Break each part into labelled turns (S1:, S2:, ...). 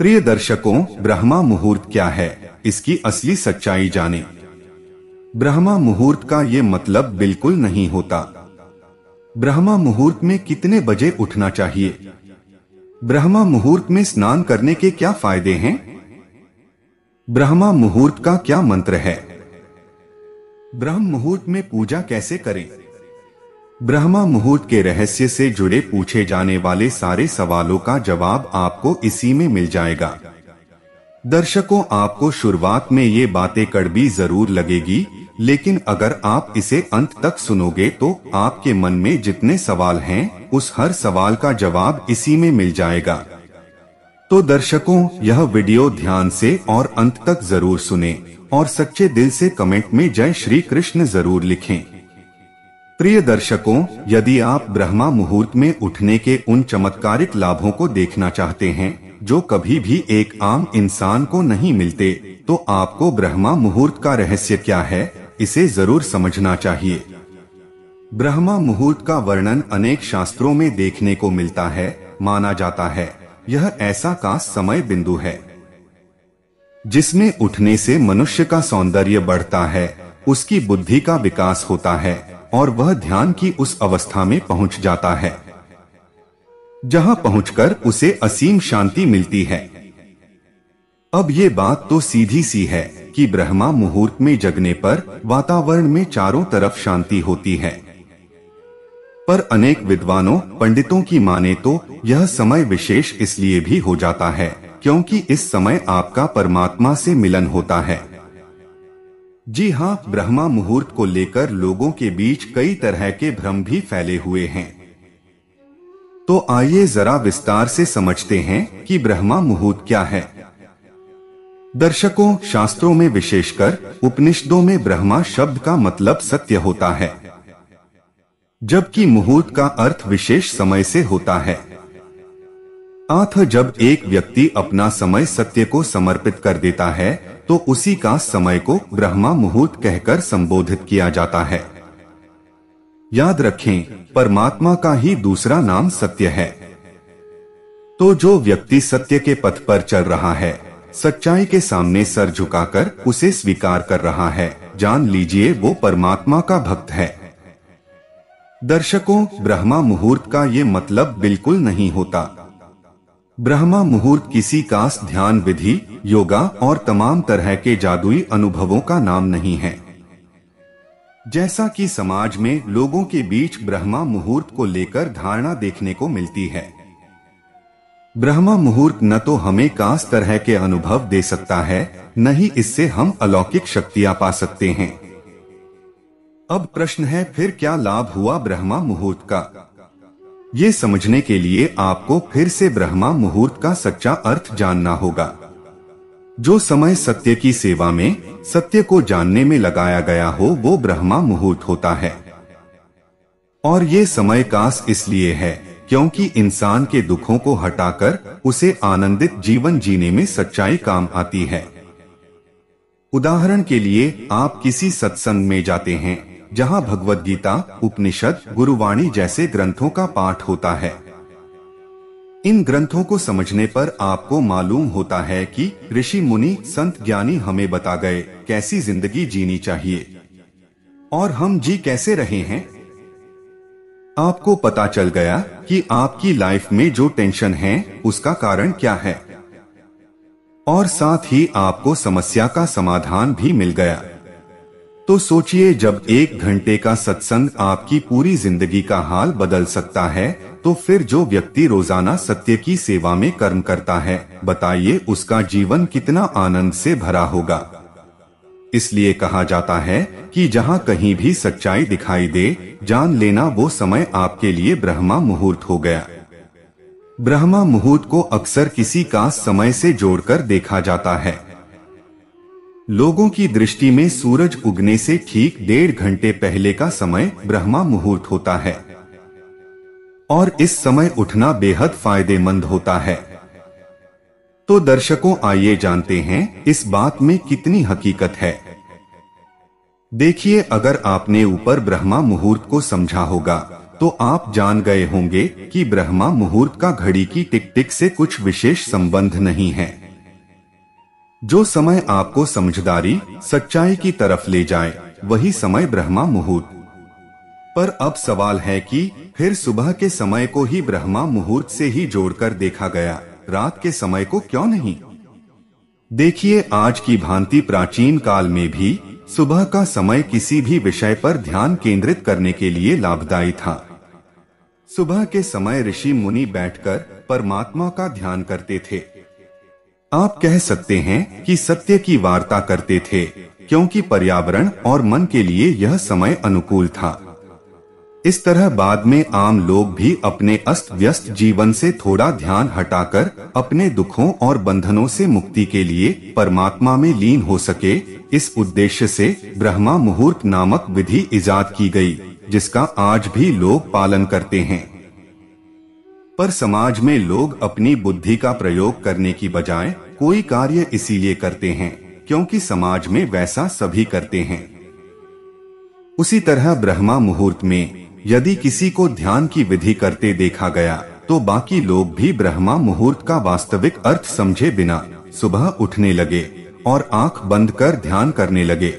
S1: प्रिय दर्शकों ब्रह्मा मुहूर्त क्या है इसकी असली सच्चाई जाने ब्रह्मा मुहूर्त का ये मतलब बिल्कुल नहीं होता ब्रह्मा मुहूर्त में कितने बजे उठना चाहिए ब्रह्मा मुहूर्त में स्नान करने के क्या फायदे हैं ब्रह्मा मुहूर्त का क्या मंत्र है ब्रह्म मुहूर्त में पूजा कैसे करें ब्रह्मा मुहूर्त के रहस्य से जुड़े पूछे जाने वाले सारे सवालों का जवाब आपको इसी में मिल जाएगा दर्शकों आपको शुरुआत में ये बातें कड़बी जरूर लगेगी लेकिन अगर आप इसे अंत तक सुनोगे तो आपके मन में जितने सवाल हैं उस हर सवाल का जवाब इसी में मिल जाएगा तो दर्शकों यह वीडियो ध्यान से और अंत तक जरूर सुने और सच्चे दिल से कमेंट में जय श्री कृष्ण जरूर लिखें प्रिय दर्शकों यदि आप ब्रह्मा मुहूर्त में उठने के उन चमत्कारिक लाभों को देखना चाहते हैं जो कभी भी एक आम इंसान को नहीं मिलते तो आपको ब्रह्मा मुहूर्त का रहस्य क्या है इसे जरूर समझना चाहिए ब्रह्मा मुहूर्त का वर्णन अनेक शास्त्रों में देखने को मिलता है माना जाता है यह ऐसा का समय बिंदु है जिसमें उठने से मनुष्य का सौंदर्य बढ़ता है उसकी बुद्धि का विकास होता है और वह ध्यान की उस अवस्था में पहुंच जाता है जहां पहुंचकर उसे असीम शांति मिलती है अब ये बात तो सीधी सी है कि ब्रह्मा मुहूर्त में जगने पर वातावरण में चारों तरफ शांति होती है पर अनेक विद्वानों पंडितों की माने तो यह समय विशेष इसलिए भी हो जाता है क्योंकि इस समय आपका परमात्मा से मिलन होता है जी हाँ ब्रह्मा मुहूर्त को लेकर लोगों के बीच कई तरह के भ्रम भी फैले हुए हैं तो आइए जरा विस्तार से समझते हैं कि ब्रह्मा मुहूर्त क्या है दर्शकों शास्त्रों में विशेषकर उपनिषदों में ब्रह्मा शब्द का मतलब सत्य होता है जबकि मुहूर्त का अर्थ विशेष समय से होता है आथ जब एक व्यक्ति अपना समय सत्य को समर्पित कर देता है तो उसी का समय को ब्रह्मा मुहूर्त कहकर संबोधित किया जाता है याद रखें परमात्मा का ही दूसरा नाम सत्य है तो जो व्यक्ति सत्य के पथ पर चल रहा है सच्चाई के सामने सर झुकाकर उसे स्वीकार कर रहा है जान लीजिए वो परमात्मा का भक्त है दर्शकों ब्रह्मा मुहूर्त का ये मतलब बिल्कुल नहीं होता ब्रह्मा मुहूर्त किसी कास ध्यान विधि योगा और तमाम तरह के जादुई अनुभवों का नाम नहीं है जैसा कि समाज में लोगों के बीच ब्रह्मा मुहूर्त को लेकर धारणा देखने को मिलती है ब्रह्मा मुहूर्त न तो हमें कास तरह के अनुभव दे सकता है न ही इससे हम अलौकिक शक्तियां पा सकते हैं अब प्रश्न है फिर क्या लाभ हुआ ब्रह्मा मुहूर्त का ये समझने के लिए आपको फिर से ब्रह्मा मुहूर्त का सच्चा अर्थ जानना होगा जो समय सत्य की सेवा में सत्य को जानने में लगाया गया हो वो ब्रह्मा मुहूर्त होता है और ये समय कास इसलिए है क्योंकि इंसान के दुखों को हटाकर उसे आनंदित जीवन जीने में सच्चाई काम आती है उदाहरण के लिए आप किसी सत्संग में जाते हैं जहाँ भगवद गीता उपनिषद गुरुवाणी जैसे ग्रंथों का पाठ होता है इन ग्रंथों को समझने पर आपको मालूम होता है कि ऋषि मुनि संत ज्ञानी हमें बता गए कैसी जिंदगी जीनी चाहिए और हम जी कैसे रहे हैं आपको पता चल गया कि आपकी लाइफ में जो टेंशन है उसका कारण क्या है और साथ ही आपको समस्या का समाधान भी मिल गया तो सोचिए जब एक घंटे का सत्संग आपकी पूरी जिंदगी का हाल बदल सकता है तो फिर जो व्यक्ति रोजाना सत्य की सेवा में कर्म करता है बताइए उसका जीवन कितना आनंद से भरा होगा इसलिए कहा जाता है कि जहाँ कहीं भी सच्चाई दिखाई दे जान लेना वो समय आपके लिए ब्रह्मा मुहूर्त हो गया ब्रह्मा मुहूर्त को अक्सर किसी का समय से जोड़कर देखा जाता है लोगों की दृष्टि में सूरज उगने से ठीक डेढ़ घंटे पहले का समय ब्रह्मा मुहूर्त होता है और इस समय उठना बेहद फायदेमंद होता है तो दर्शकों आइए जानते हैं इस बात में कितनी हकीकत है देखिए अगर आपने ऊपर ब्रह्मा मुहूर्त को समझा होगा तो आप जान गए होंगे कि ब्रह्मा मुहूर्त का घड़ी की टिक टिक से कुछ विशेष संबंध नहीं है जो समय आपको समझदारी सच्चाई की तरफ ले जाए वही समय ब्रह्मा मुहूर्त पर अब सवाल है कि फिर सुबह के समय को ही ब्रह्मा मुहूर्त से ही जोड़कर देखा गया रात के समय को क्यों नहीं देखिए आज की भांति प्राचीन काल में भी सुबह का समय किसी भी विषय पर ध्यान केंद्रित करने के लिए लाभदायी था सुबह के समय ऋषि मुनि बैठकर परमात्मा का ध्यान करते थे आप कह सकते हैं कि सत्य की वार्ता करते थे क्योंकि पर्यावरण और मन के लिए यह समय अनुकूल था इस तरह बाद में आम लोग भी अपने अस्त व्यस्त जीवन से थोड़ा ध्यान हटाकर अपने दुखों और बंधनों से मुक्ति के लिए परमात्मा में लीन हो सके इस उद्देश्य से ब्रह्मा मुहूर्त नामक विधि इजाद की गई, जिसका आज भी लोग पालन करते हैं पर समाज में लोग अपनी बुद्धि का प्रयोग करने की बजाय कोई कार्य इसीलिए करते हैं क्योंकि समाज में वैसा सभी करते हैं उसी तरह ब्रह्मा मुहूर्त में यदि किसी को ध्यान की विधि करते देखा गया तो बाकी लोग भी ब्रह्मा मुहूर्त का वास्तविक अर्थ समझे बिना सुबह उठने लगे और आंख बंद कर ध्यान करने लगे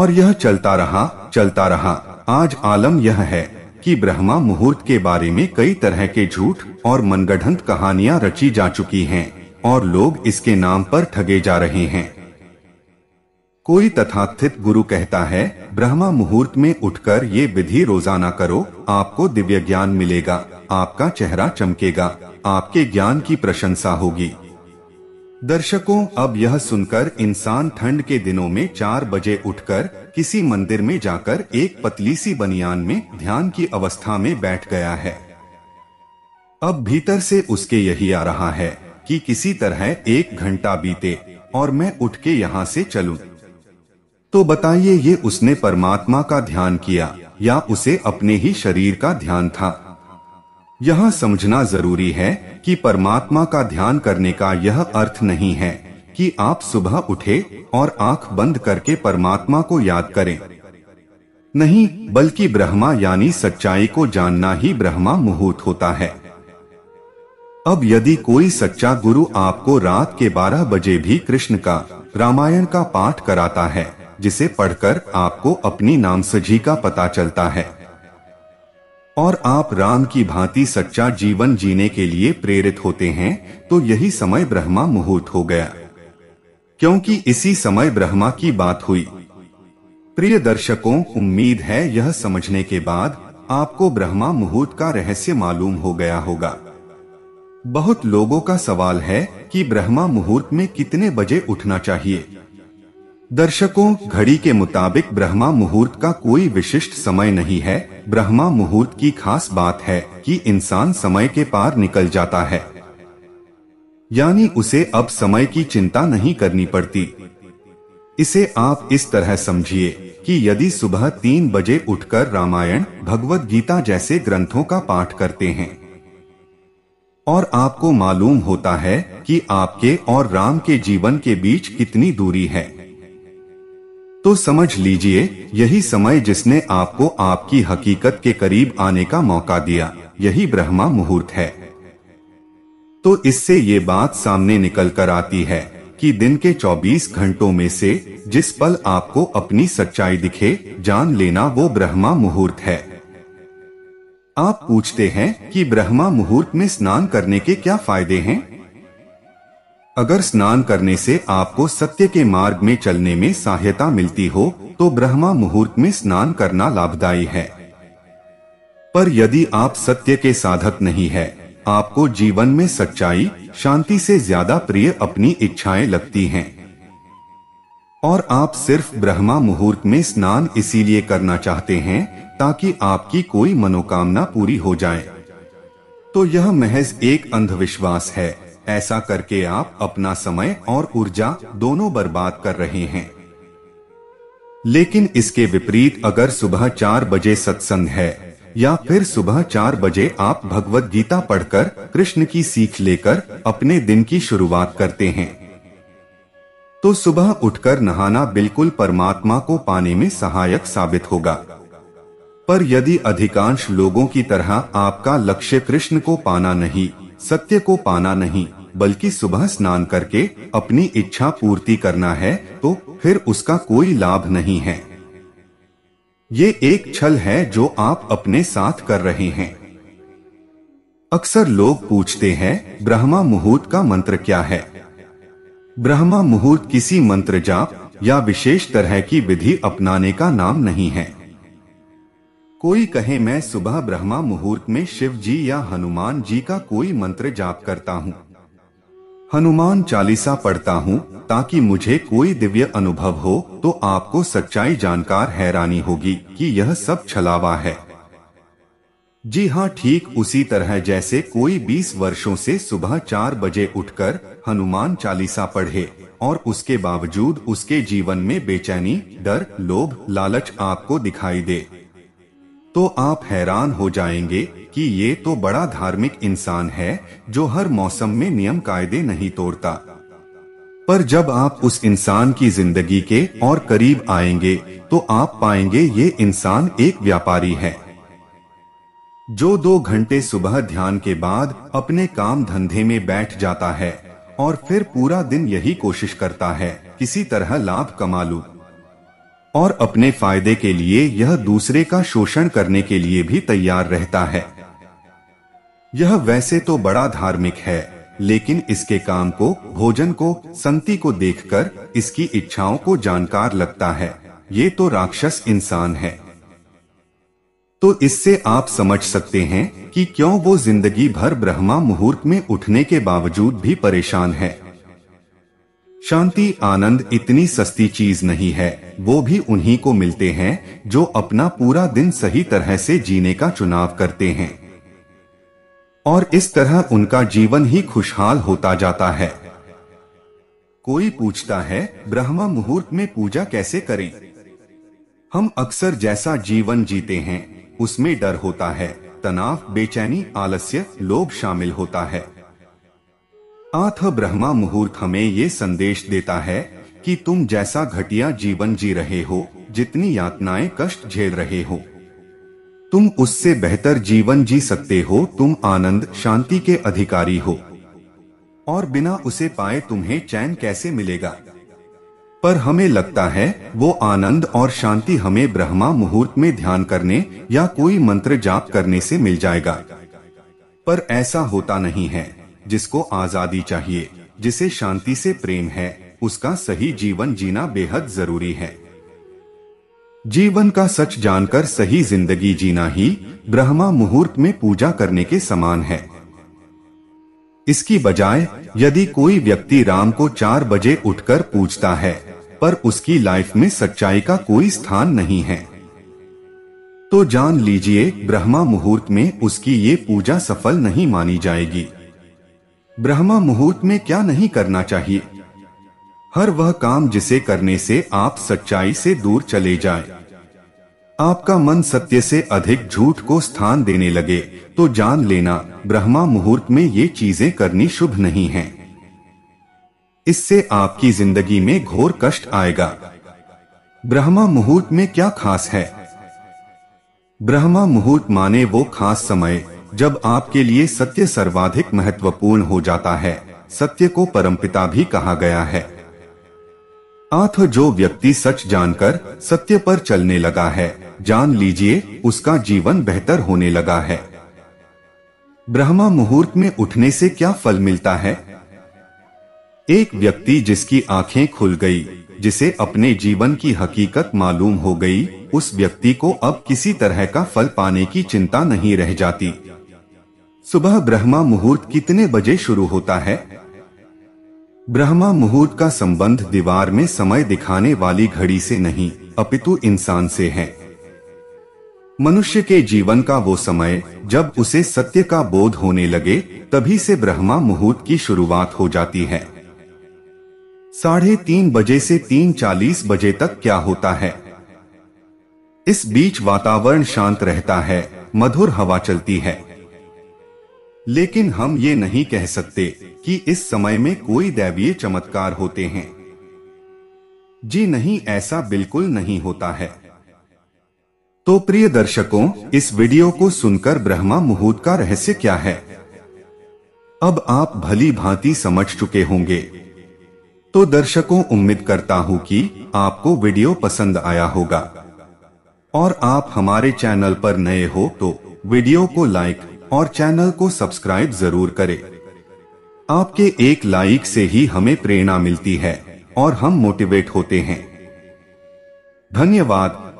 S1: और यह चलता रहा चलता रहा आज आलम यह है कि ब्रह्मा मुहूर्त के बारे में कई तरह के झूठ और मनगढ़ंत कहानियां रची जा चुकी हैं और लोग इसके नाम पर ठगे जा रहे हैं कोई तथाथित गुरु कहता है ब्रह्मा मुहूर्त में उठकर ये विधि रोजाना करो आपको दिव्य ज्ञान मिलेगा आपका चेहरा चमकेगा आपके ज्ञान की प्रशंसा होगी दर्शकों अब यह सुनकर इंसान ठंड के दिनों में चार बजे उठकर किसी मंदिर में जाकर एक पतली सी बनियान में ध्यान की अवस्था में बैठ गया है अब भीतर से उसके यही आ रहा है कि किसी तरह एक घंटा बीते और मैं उठ के यहाँ से चलूं। तो बताइए ये उसने परमात्मा का ध्यान किया या उसे अपने ही शरीर का ध्यान था यह समझना जरूरी है कि परमात्मा का ध्यान करने का यह अर्थ नहीं है कि आप सुबह उठे और आंख बंद करके परमात्मा को याद करें नहीं बल्कि ब्रह्मा यानी सच्चाई को जानना ही ब्रह्मा मुहूर्त होता है अब यदि कोई सच्चा गुरु आपको रात के 12 बजे भी कृष्ण का रामायण का पाठ कराता है जिसे पढ़कर आपको अपनी नामसझी का पता चलता है और आप राम की भांति सच्चा जीवन जीने के लिए प्रेरित होते हैं तो यही समय ब्रह्मा मुहूर्त हो गया क्योंकि इसी समय ब्रह्मा की बात हुई प्रिय दर्शकों उम्मीद है यह समझने के बाद आपको ब्रह्मा मुहूर्त का रहस्य मालूम हो गया होगा बहुत लोगों का सवाल है कि ब्रह्मा मुहूर्त में कितने बजे उठना चाहिए दर्शकों घड़ी के मुताबिक ब्रह्मा मुहूर्त का कोई विशिष्ट समय नहीं है ब्रह्मा मुहूर्त की खास बात है कि इंसान समय के पार निकल जाता है यानी उसे अब समय की चिंता नहीं करनी पड़ती इसे आप इस तरह समझिए कि यदि सुबह तीन बजे उठकर रामायण भगवत गीता जैसे ग्रंथों का पाठ करते हैं और आपको मालूम होता है कि आपके और राम के जीवन के बीच कितनी दूरी है तो समझ लीजिए यही समय जिसने आपको आपकी हकीकत के करीब आने का मौका दिया यही ब्रह्मा मुहूर्त है तो इससे ये बात सामने निकल कर आती है कि दिन के 24 घंटों में से जिस पल आपको अपनी सच्चाई दिखे जान लेना वो ब्रह्मा मुहूर्त है आप पूछते हैं कि ब्रह्मा मुहूर्त में स्नान करने के क्या फायदे हैं अगर स्नान करने से आपको सत्य के मार्ग में चलने में सहायता मिलती हो तो ब्रह्मा मुहूर्त में स्नान करना लाभदायी है पर यदि आप सत्य के साधक नहीं है आपको जीवन में सच्चाई शांति से ज्यादा प्रिय अपनी इच्छाएं लगती हैं और आप सिर्फ ब्रह्मा मुहूर्त में स्नान इसीलिए करना चाहते हैं ताकि आपकी कोई मनोकामना पूरी हो जाए तो यह महज एक अंधविश्वास है ऐसा करके आप अपना समय और ऊर्जा दोनों बर्बाद कर रहे हैं लेकिन इसके विपरीत अगर सुबह चार बजे सत्संग है या फिर सुबह चार बजे आप भगवत गीता पढ़कर कृष्ण की सीख लेकर अपने दिन की शुरुआत करते हैं तो सुबह उठकर नहाना बिल्कुल परमात्मा को पाने में सहायक साबित होगा पर यदि अधिकांश लोगों की तरह आपका लक्ष्य कृष्ण को पाना नहीं सत्य को पाना नहीं बल्कि सुबह स्नान करके अपनी इच्छा पूर्ति करना है तो फिर उसका कोई लाभ नहीं है ये एक छल है जो आप अपने साथ कर रहे हैं अक्सर लोग पूछते हैं ब्रह्मा मुहूर्त का मंत्र क्या है ब्रह्मा मुहूर्त किसी मंत्र जाप या विशेष तरह की विधि अपनाने का नाम नहीं है कोई कहे मैं सुबह ब्रह्मा मुहूर्त में शिव जी या हनुमान जी का कोई मंत्र जाप करता हूँ हनुमान चालीसा पढ़ता हूँ ताकि मुझे कोई दिव्य अनुभव हो तो आपको सच्चाई जानकार हैरानी होगी कि यह सब छलावा है जी हाँ ठीक उसी तरह जैसे कोई बीस वर्षों से सुबह चार बजे उठकर हनुमान चालीसा पढ़े और उसके बावजूद उसके जीवन में बेचैनी डर लोभ लालच आपको दिखाई दे तो आप हैरान हो जाएंगे कि ये तो बड़ा धार्मिक इंसान है जो हर मौसम में नियम कायदे नहीं तोड़ता पर जब आप उस इंसान की जिंदगी के और करीब आएंगे तो आप पाएंगे ये इंसान एक व्यापारी है जो दो घंटे सुबह ध्यान के बाद अपने काम धंधे में बैठ जाता है और फिर पूरा दिन यही कोशिश करता है किसी तरह लाभ कमा लू और अपने फायदे के लिए यह दूसरे का शोषण करने के लिए भी तैयार रहता है यह वैसे तो बड़ा धार्मिक है लेकिन इसके काम को भोजन को संति को देखकर इसकी इच्छाओं को जानकार लगता है ये तो राक्षस इंसान है तो इससे आप समझ सकते हैं कि क्यों वो जिंदगी भर ब्रह्मा मुहूर्त में उठने के बावजूद भी परेशान है शांति आनंद इतनी सस्ती चीज नहीं है वो भी उन्हीं को मिलते हैं जो अपना पूरा दिन सही तरह से जीने का चुनाव करते हैं और इस तरह उनका जीवन ही खुशहाल होता जाता है कोई पूछता है ब्रह्मा मुहूर्त में पूजा कैसे करें हम अक्सर जैसा जीवन जीते हैं उसमें डर होता है तनाव बेचैनी आलस्य लोभ शामिल होता है अथ ब्रह्मा मुहूर्त हमें ये संदेश देता है कि तुम जैसा घटिया जीवन जी रहे हो जितनी यातनाएं कष्ट झेल रहे हो तुम उससे बेहतर जीवन जी सकते हो तुम आनंद शांति के अधिकारी हो और बिना उसे पाए तुम्हें चैन कैसे मिलेगा पर हमें लगता है वो आनंद और शांति हमें ब्रह्मा मुहूर्त में ध्यान करने या कोई मंत्र जाप करने से मिल जाएगा पर ऐसा होता नहीं है जिसको आज़ादी चाहिए जिसे शांति से प्रेम है उसका सही जीवन जीना बेहद जरूरी है जीवन का सच जानकर सही जिंदगी जीना ही ब्रह्मा मुहूर्त में पूजा करने के समान है इसकी बजाय यदि कोई व्यक्ति राम को चार बजे उठकर पूछता है पर उसकी लाइफ में सच्चाई का कोई स्थान नहीं है तो जान लीजिए ब्रह्मा मुहूर्त में उसकी ये पूजा सफल नहीं मानी जाएगी ब्रह्मा मुहूर्त में क्या नहीं करना चाहिए हर वह काम जिसे करने से आप सच्चाई से दूर चले जाए आपका मन सत्य से अधिक झूठ को स्थान देने लगे तो जान लेना ब्रह्मा मुहूर्त में ये चीजें करनी शुभ नहीं है इससे आपकी जिंदगी में घोर कष्ट आएगा ब्रह्मा मुहूर्त में क्या खास है ब्रह्मा मुहूर्त माने वो खास समय जब आपके लिए सत्य सर्वाधिक महत्वपूर्ण हो जाता है सत्य को परमपिता भी कहा गया है अथ जो व्यक्ति सच जानकर सत्य पर चलने लगा है जान लीजिए उसका जीवन बेहतर होने लगा है ब्रह्मा मुहूर्त में उठने से क्या फल मिलता है एक व्यक्ति जिसकी आंखें खुल गई जिसे अपने जीवन की हकीकत मालूम हो गई उस व्यक्ति को अब किसी तरह का फल पाने की चिंता नहीं रह जाती सुबह ब्रह्मा मुहूर्त कितने बजे शुरू होता है ब्रह्मा मुहूर्त का संबंध दीवार में समय दिखाने वाली घड़ी से नहीं अपितु इंसान से है मनुष्य के जीवन का वो समय जब उसे सत्य का बोध होने लगे तभी से ब्रह्मा मुहूर्त की शुरुआत हो जाती है साढ़े तीन बजे से तीन चालीस बजे तक क्या होता है इस बीच वातावरण शांत रहता है मधुर हवा चलती है लेकिन हम ये नहीं कह सकते कि इस समय में कोई दैवीय चमत्कार होते हैं जी नहीं ऐसा बिल्कुल नहीं होता है तो प्रिय दर्शकों इस वीडियो को सुनकर ब्रह्मा मुहूर्त का रहस्य क्या है अब आप भली भांति समझ चुके होंगे तो दर्शकों उम्मीद करता हूं कि आपको वीडियो पसंद आया होगा और आप हमारे चैनल पर नए हो तो वीडियो को लाइक और चैनल को सब्सक्राइब जरूर करें। आपके एक लाइक से ही हमें प्रेरणा मिलती है और हम मोटिवेट होते हैं धन्यवाद